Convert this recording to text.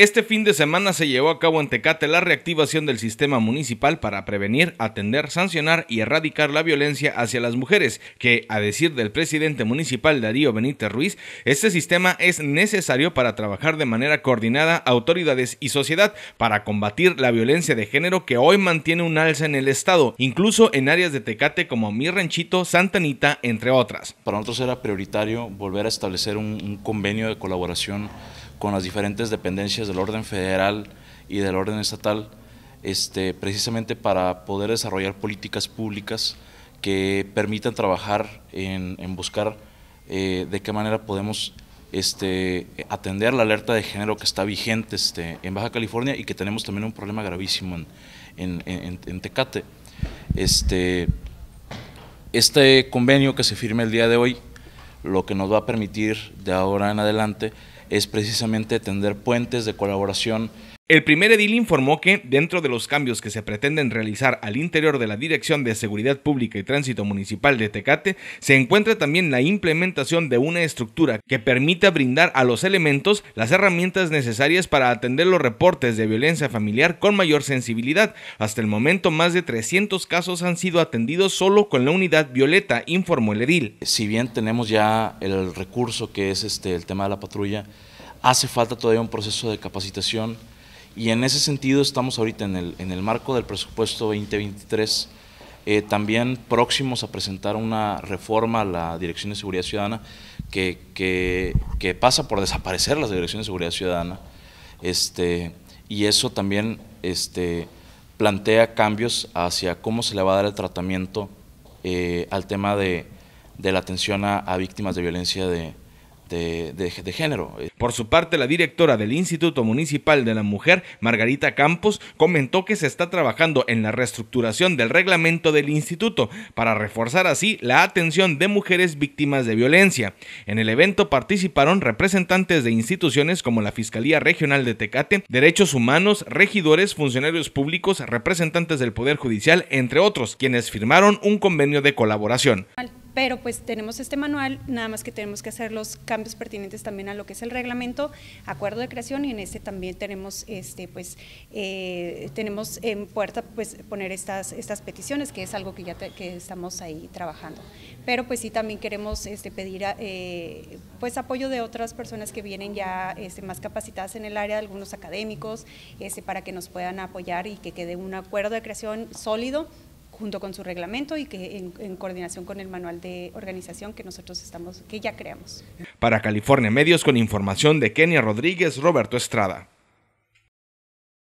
Este fin de semana se llevó a cabo en Tecate la reactivación del sistema municipal para prevenir, atender, sancionar y erradicar la violencia hacia las mujeres, que, a decir del presidente municipal Darío Benítez Ruiz, este sistema es necesario para trabajar de manera coordinada autoridades y sociedad para combatir la violencia de género que hoy mantiene un alza en el estado, incluso en áreas de Tecate como Mi Santanita, Santa Anita, entre otras. Para nosotros era prioritario volver a establecer un convenio de colaboración con las diferentes dependencias del orden federal y del orden estatal, este, precisamente para poder desarrollar políticas públicas que permitan trabajar en, buscar eh, de qué manera podemos este, atender la alerta de género que está vigente este, en Baja California y que tenemos también un problema gravísimo en, Tecate. Este, este convenio que se firma el día de hoy, lo que nos va a permitir de ahora en adelante es precisamente tender puentes de colaboración el primer edil informó que, dentro de los cambios que se pretenden realizar al interior de la Dirección de Seguridad Pública y Tránsito Municipal de Tecate, se encuentra también la implementación de una estructura que permita brindar a los elementos las herramientas necesarias para atender los reportes de violencia familiar con mayor sensibilidad. Hasta el momento, más de 300 casos han sido atendidos solo con la unidad Violeta, informó el edil. Si bien tenemos ya el recurso que es este, el tema de la patrulla, hace falta todavía un proceso de capacitación y en ese sentido estamos ahorita en el, en el marco del presupuesto 2023, eh, también próximos a presentar una reforma a la Dirección de Seguridad Ciudadana que, que, pasa por desaparecer la Dirección de Seguridad Ciudadana. Este, y eso también este, plantea cambios hacia cómo se le va a dar el tratamiento eh, al tema de, la atención a, víctimas de violencia de, de, género. Por su parte, la directora del Instituto Municipal de la Mujer, Margarita Campos, comentó que se está trabajando en la reestructuración del reglamento del instituto para reforzar así la atención de mujeres víctimas de violencia. En el evento participaron representantes de instituciones como la Fiscalía Regional de Tecate, Derechos Humanos, regidores, funcionarios públicos, representantes del Poder Judicial, entre otros, quienes firmaron un convenio de colaboración pero pues tenemos este manual, nada más que tenemos que hacer los cambios pertinentes también a lo que es el reglamento, acuerdo de creación y en este también tenemos este pues eh, tenemos en puerta pues poner estas estas peticiones que es algo que ya que estamos ahí trabajando, pero pues sí también queremos este pedir eh, pues apoyo de otras personas que vienen ya este, más capacitadas en el área, algunos académicos, este, para que nos puedan apoyar y que quede un acuerdo de creación sólido junto con su reglamento y que en, coordinación con el manual de organización que nosotros estamos, que ya creamos. Para California Medios con información de Kenia Rodríguez, Roberto Estrada.